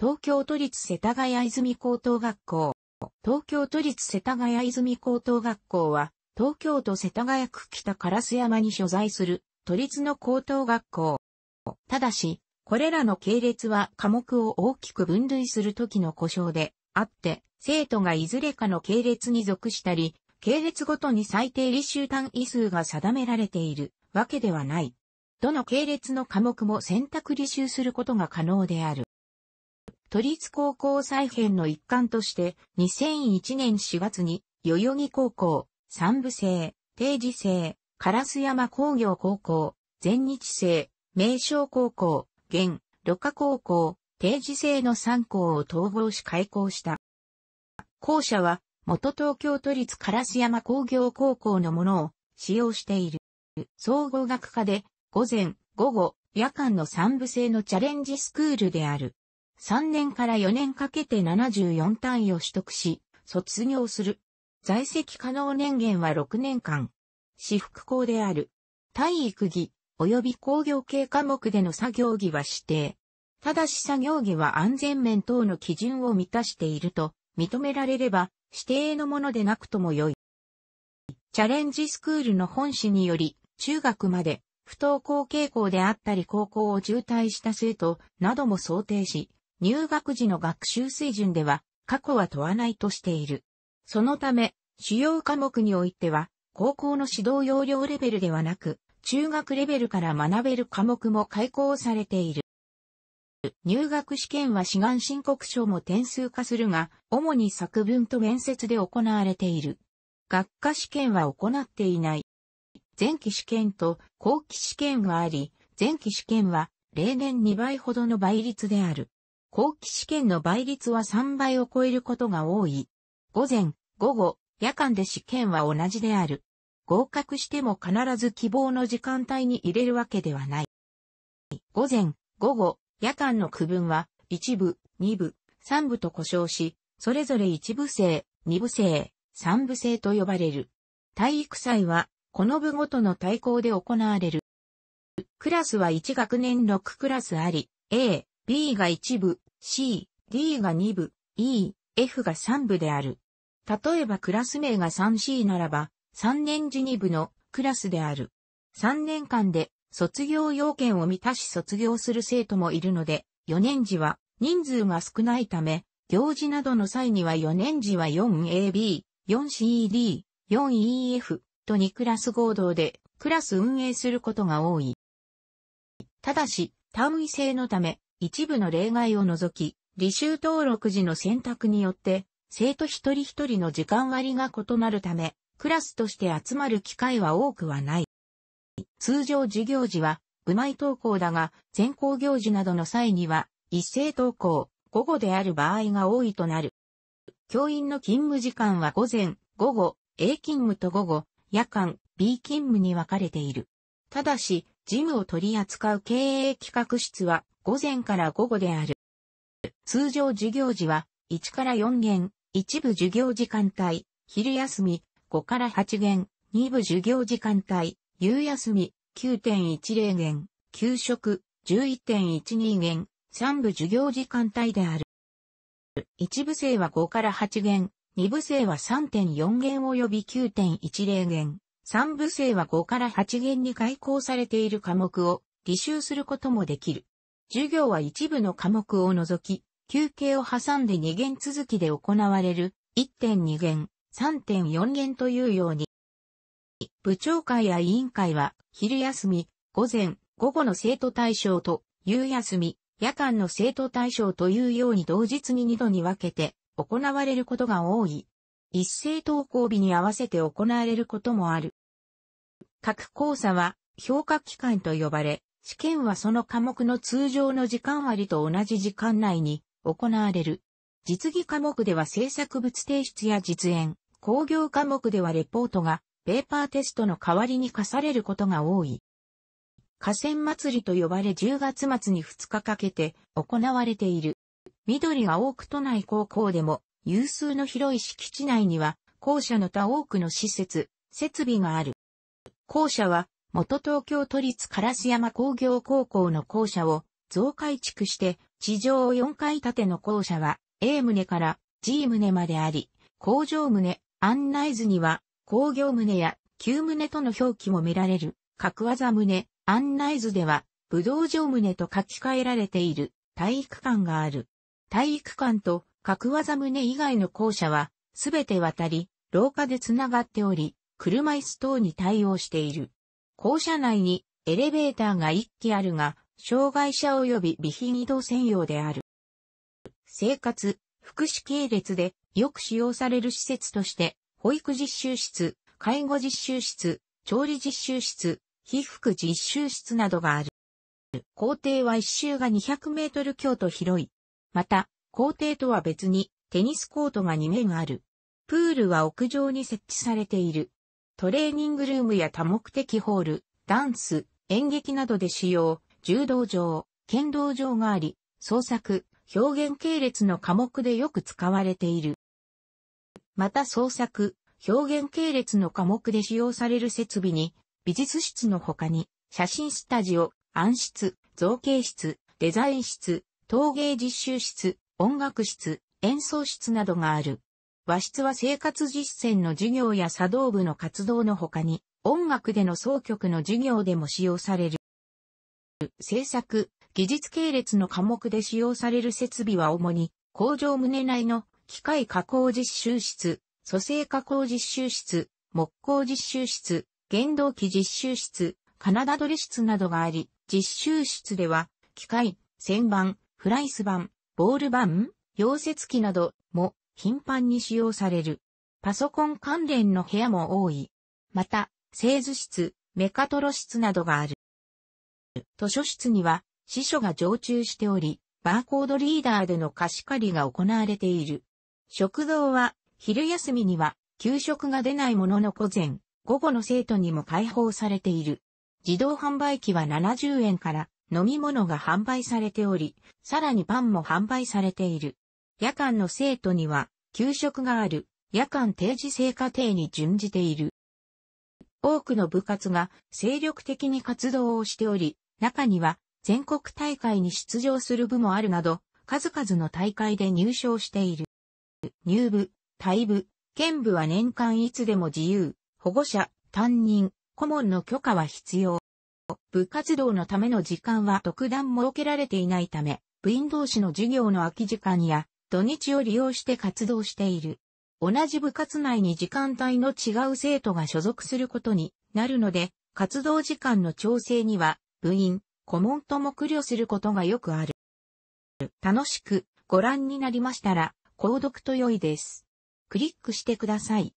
東京都立世田谷泉高等学校。東京都立世田谷泉高等学校は、東京都世田谷区北烏山に所在する都立の高等学校。ただし、これらの系列は科目を大きく分類するときの故障であって、生徒がいずれかの系列に属したり、系列ごとに最低履修単位数が定められているわけではない。どの系列の科目も選択履修することが可能である。都立高校再編の一環として、2001年4月に、代々木高校、三部制、定時制、烏山工業高校、全日制、名称高校、現、六花高校、定時制の3校を統合し開校した。校舎は、元東京都立烏山工業高校のものを使用している。総合学科で、午前、午後、夜間の3部制のチャレンジスクールである。3年から4年かけて74単位を取得し、卒業する。在籍可能年限は6年間。私服校である。体育技、及び工業系科目での作業技は指定。ただし作業技は安全面等の基準を満たしていると認められれば指定のものでなくとも良い。チャレンジスクールの本誌により中学まで不登校傾向であったり高校を中退した生徒なども想定し入学時の学習水準では過去は問わないとしている。そのため、主要科目においては、高校の指導要領レベルではなく、中学レベルから学べる科目も開講されている。入学試験は志願申告書も点数化するが、主に作文と面接で行われている。学科試験は行っていない。前期試験と後期試験があり、前期試験は例年2倍ほどの倍率である。後期試験の倍率は3倍を超えることが多い。午前、午後、夜間で試験は同じである。合格しても必ず希望の時間帯に入れるわけではない。午前、午後、夜間の区分は、一部、二部、三部と呼称し、それぞれ一部制、二部制、三部制と呼ばれる。体育祭は、この部ごとの対抗で行われる。クラスは1学年6クラスあり、A、B が1部、C、D が2部、E、F が3部である。例えばクラス名が 3C ならば、3年時2部のクラスである。3年間で卒業要件を満たし卒業する生徒もいるので、4年時は人数が少ないため、行事などの際には4年時は 4AB、4CD、4EF と2クラス合同でクラス運営することが多い。ただし、単位制のため、一部の例外を除き、履修登録時の選択によって、生徒一人一人の時間割が異なるため、クラスとして集まる機会は多くはない。通常授業時は、部内登校だが、全校行事などの際には、一斉登校、午後である場合が多いとなる。教員の勤務時間は午前、午後、A 勤務と午後、夜間、B 勤務に分かれている。ただし、事務を取り扱う経営企画室は午前から午後である。通常授業時は、1から4限、一部授業時間帯、昼休み、5から8限、二部授業時間帯、夕休み、9.10限、給食、11.12限、三部授業時間帯である。一部生は5から8限、二部生は3.4限及び9.10限、三部生は5から8限に開講されている科目を履修することもできる。授業は一部の科目を除き、休憩を挟んで2限続きで行われる、1.2限、3.4限というように、部長会や委員会は、昼休み、午前、午後の生徒対象と、夕休み、夜間の生徒対象というように同日に2度に分けて行われることが多い。一斉登校日に合わせて行われることもある。各校舎は評価機関と呼ばれ、試験はその科目の通常の時間割と同じ時間内に行われる。実技科目では制作物提出や実演、工業科目ではレポートがペーパーテストの代わりに課されることが多い。河川祭りと呼ばれ10月末に2日かけて行われている。緑が多く都内高校でも有数の広い敷地内には校舎の他多くの施設、設備がある。校舎は元東京都立烏山工業高校の校舎を増改築して、地上4階建ての校舎は A 棟から G 棟まであり、工場棟、案内図には工業棟や旧棟との表記も見られる、角技棟、案内図では、武道場棟と書き換えられている体育館がある。体育館と角技棟以外の校舎は、すべて渡り、廊下でつながっており、車椅子等に対応している。校舎内にエレベーターが1機あるが、障害者及び備品移動専用である。生活、福祉系列でよく使用される施設として、保育実習室、介護実習室、調理実習室、被服実習室などがある。校庭は一周が200メートル強と広い。また、校庭とは別にテニスコートが2面ある。プールは屋上に設置されている。トレーニングルームや多目的ホール、ダンス、演劇などで使用、柔道場、剣道場があり、創作、表現系列の科目でよく使われている。また創作、表現系列の科目で使用される設備に、美術室の他に、写真スタジオ、暗室、造形室、デザイン室、陶芸実習室、音楽室、演奏室などがある。和室は生活実践の授業や茶道部の活動の他に、音楽での奏曲の授業でも使用される。制作、技術系列の科目で使用される設備は主に、工場棟内の機械加工実習室、蘇生加工実習室、木工実習室、原動機実習室、カナダレ室などがあり、実習室では、機械、旋盤、フライス盤、ボール盤、溶接機など頻繁に使用される。パソコン関連の部屋も多い。また、製図室、メカトロ室などがある。図書室には、司書が常駐しており、バーコードリーダーでの貸し借りが行われている。食堂は、昼休みには、給食が出ないものの午前、午後の生徒にも開放されている。自動販売機は70円から飲み物が販売されており、さらにパンも販売されている。夜間の生徒には、給食がある、夜間定時制課程に準じている。多くの部活が精力的に活動をしており、中には全国大会に出場する部もあるなど、数々の大会で入賞している。入部、退部、県部は年間いつでも自由、保護者、担任、顧問の許可は必要。部活動のための時間は特段設けられていないため、部員同士の授業の空き時間や土日を利用して活動している。同じ部活内に時間帯の違う生徒が所属することになるので、活動時間の調整には、部員、顧問とも苦慮することがよくある。楽しくご覧になりましたら、購読と良いです。クリックしてください。